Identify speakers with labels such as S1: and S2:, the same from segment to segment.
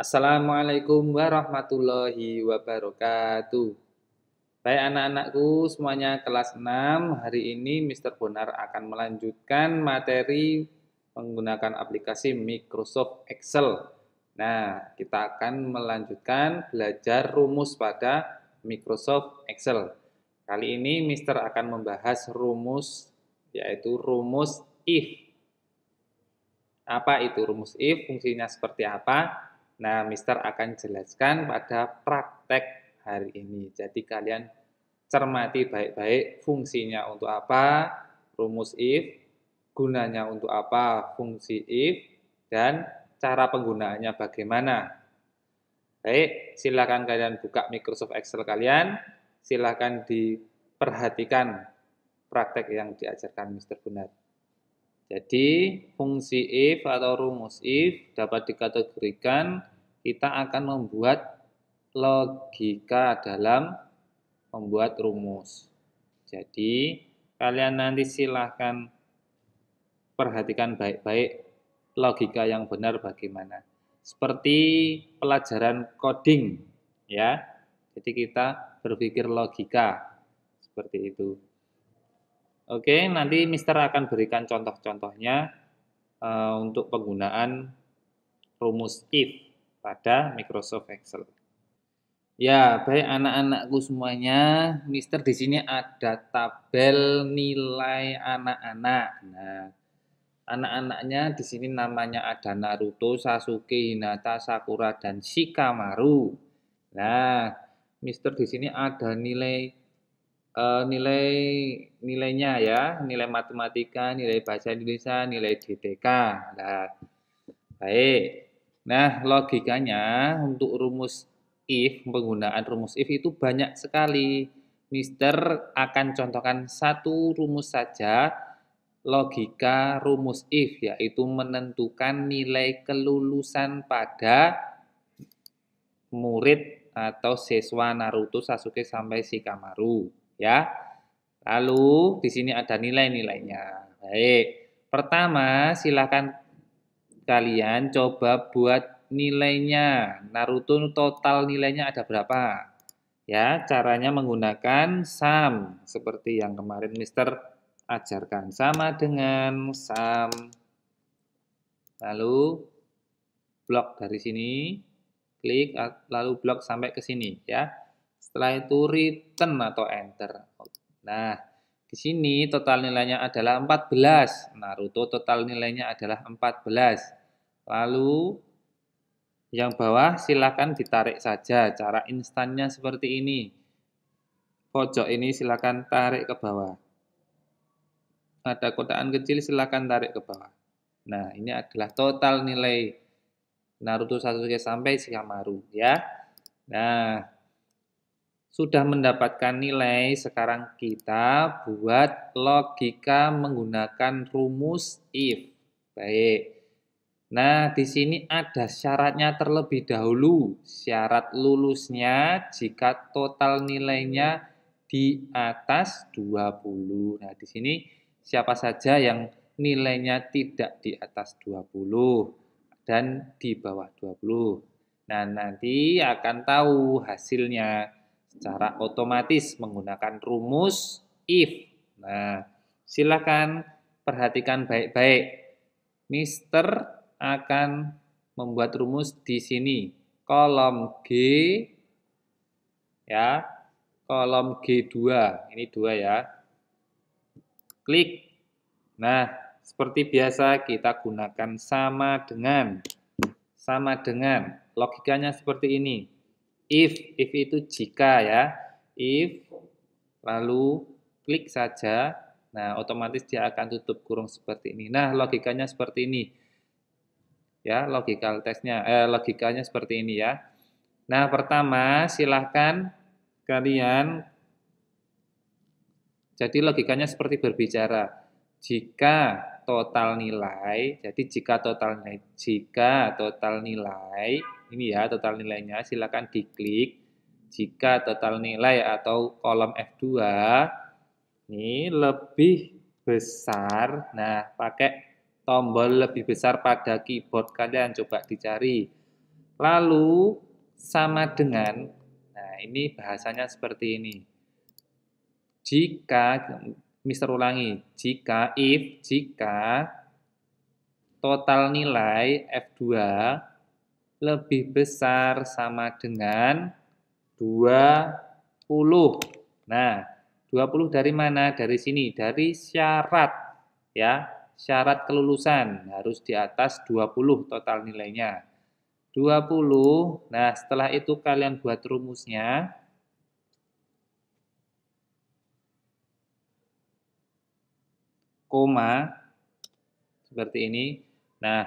S1: Assalamualaikum warahmatullahi wabarakatuh. Baik anak-anakku semuanya kelas 6, hari ini Mr. Bonar akan melanjutkan materi menggunakan aplikasi Microsoft Excel. Nah, kita akan melanjutkan belajar rumus pada Microsoft Excel. Kali ini Mister akan membahas rumus yaitu rumus if. Apa itu rumus if? Fungsinya seperti apa? Nah, Mister akan jelaskan pada praktek hari ini. Jadi kalian cermati baik-baik fungsinya untuk apa, rumus if, gunanya untuk apa, fungsi if, dan cara penggunaannya bagaimana. Baik, silakan kalian buka Microsoft Excel kalian, silakan diperhatikan praktek yang diajarkan Mister Gunar. Jadi, fungsi if atau rumus if dapat dikategorikan kita akan membuat logika dalam membuat rumus. Jadi, kalian nanti silahkan perhatikan baik-baik logika yang benar bagaimana. Seperti pelajaran coding, ya. Jadi kita berpikir logika seperti itu. Oke, nanti Mister akan berikan contoh-contohnya uh, untuk penggunaan rumus if pada Microsoft Excel. Ya, baik anak-anakku semuanya, Mister di sini ada tabel nilai anak-anak. Nah, anak-anaknya di sini namanya ada Naruto, Sasuke, Hinata, Sakura, dan Shikamaru. Nah, Mister di sini ada nilai uh, nilai nilainya ya, nilai matematika, nilai bahasa Indonesia, nilai GTK. Nah, baik. Nah, logikanya untuk rumus if, penggunaan rumus if itu banyak sekali. Mister akan contohkan satu rumus saja, logika rumus if, yaitu menentukan nilai kelulusan pada murid atau siswa Naruto Sasuke sampai Shikamaru. Ya, Lalu di sini ada nilai-nilainya. Baik, pertama silakan kalian coba buat nilainya. Naruto total nilainya ada berapa? Ya, caranya menggunakan sum seperti yang kemarin Mister ajarkan sama dengan sum. Lalu blok dari sini, klik lalu blok sampai ke sini ya. Setelah itu return atau enter. Nah, di sini total nilainya adalah 14. Naruto total nilainya adalah 14. Lalu yang bawah silakan ditarik saja. Cara instannya seperti ini. Pojok ini silakan tarik ke bawah. Ada kotaan kecil silakan tarik ke bawah. Nah, ini adalah total nilai Naruto Sasuke sampai Shikamaru ya. Nah, sudah mendapatkan nilai, sekarang kita buat logika menggunakan rumus if. Baik. Nah, di sini ada syaratnya terlebih dahulu. Syarat lulusnya jika total nilainya di atas 20. Nah, di sini siapa saja yang nilainya tidak di atas 20 dan di bawah 20. Nah, nanti akan tahu hasilnya secara otomatis menggunakan rumus if. Nah, silakan perhatikan baik-baik. Mister akan membuat rumus di sini. Kolom G ya. Kolom G2. Ini dua ya. Klik. Nah, seperti biasa kita gunakan sama dengan sama dengan logikanya seperti ini. If if itu jika ya. If lalu klik saja. Nah, otomatis dia akan tutup kurung seperti ini. Nah, logikanya seperti ini ya logical testnya eh, logikanya seperti ini ya nah pertama silahkan kalian jadi logikanya seperti berbicara jika total nilai jadi jika total nilai jika total nilai ini ya total nilainya silahkan diklik jika total nilai atau kolom F2 ini lebih besar nah pakai tombol lebih besar pada keyboard kalian coba dicari lalu sama dengan nah ini bahasanya seperti ini jika Mister ulangi jika if jika total nilai F2 lebih besar sama dengan 20 nah 20 dari mana dari sini dari syarat ya syarat kelulusan harus di atas 20 total nilainya. 20. Nah, setelah itu kalian buat rumusnya. Koma seperti ini. Nah,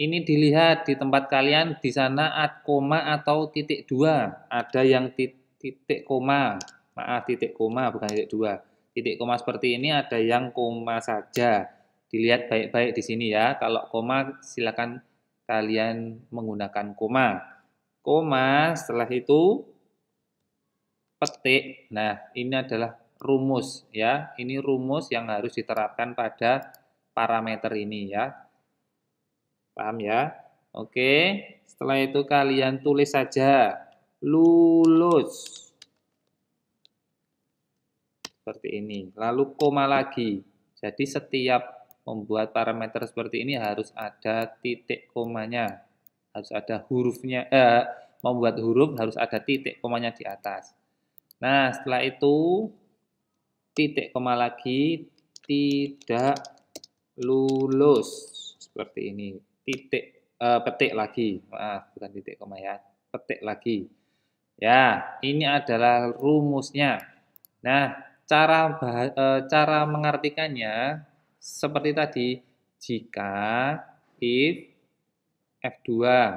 S1: ini dilihat di tempat kalian di sana at koma atau titik dua. Ada yang titik koma, maaf titik koma bukan titik dua. Titik koma seperti ini ada yang koma saja Dilihat baik-baik di sini ya. Kalau koma silakan kalian menggunakan koma. Koma setelah itu petik. Nah, ini adalah rumus ya. Ini rumus yang harus diterapkan pada parameter ini ya. Paham ya? Oke, setelah itu kalian tulis saja lulus. Seperti ini. Lalu koma lagi. Jadi setiap membuat parameter seperti ini harus ada titik komanya, harus ada hurufnya, eh, membuat huruf harus ada titik komanya di atas. Nah, setelah itu titik koma lagi tidak lulus seperti ini. Titik eh, petik lagi. Maaf, bukan titik koma ya. Petik lagi. Ya, ini adalah rumusnya. Nah, cara eh, cara mengartikannya seperti tadi, jika if F2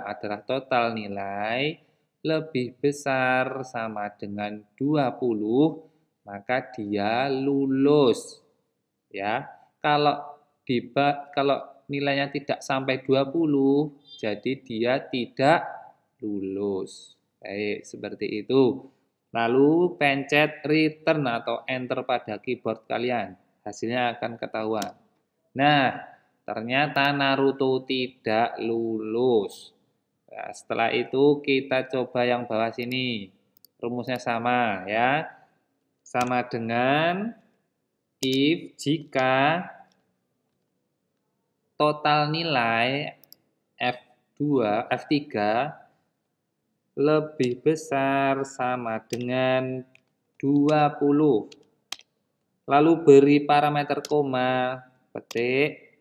S1: adalah total nilai lebih besar sama dengan 20, maka dia lulus. Ya, kalau di kalau nilainya tidak sampai 20, jadi dia tidak lulus. Baik, seperti itu. Lalu pencet return atau enter pada keyboard kalian hasilnya akan ketahuan. Nah, ternyata Naruto tidak lulus. Nah, setelah itu kita coba yang bawah sini. Rumusnya sama ya. Sama dengan if jika total nilai F2, F3 lebih besar sama dengan 20 Lalu beri parameter koma, petik,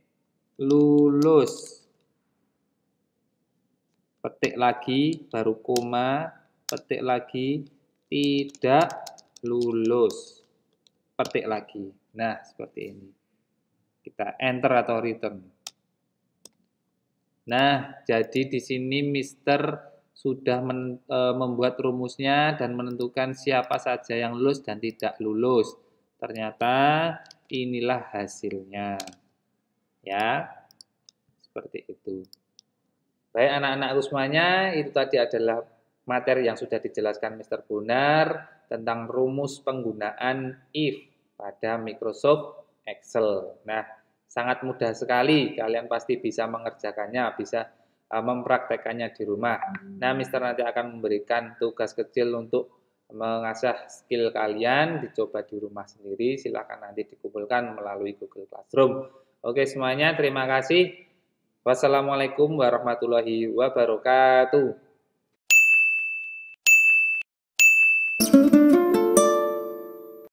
S1: lulus. Petik lagi, baru koma, petik lagi, tidak lulus. Petik lagi. Nah, seperti ini. Kita enter atau return. Nah, jadi di sini Mister sudah men, e, membuat rumusnya dan menentukan siapa saja yang lulus dan tidak lulus. Ternyata inilah hasilnya. Ya, seperti itu. Baik anak anak semuanya, itu tadi adalah materi yang sudah dijelaskan Mr. Bonar tentang rumus penggunaan if pada Microsoft Excel. Nah, sangat mudah sekali. Kalian pasti bisa mengerjakannya, bisa eh, mempraktekannya di rumah. Nah, Mr. nanti akan memberikan tugas kecil untuk mengasah skill kalian, dicoba di rumah sendiri, silahkan nanti dikumpulkan melalui Google Classroom. Oke semuanya, terima kasih. Wassalamualaikum warahmatullahi wabarakatuh.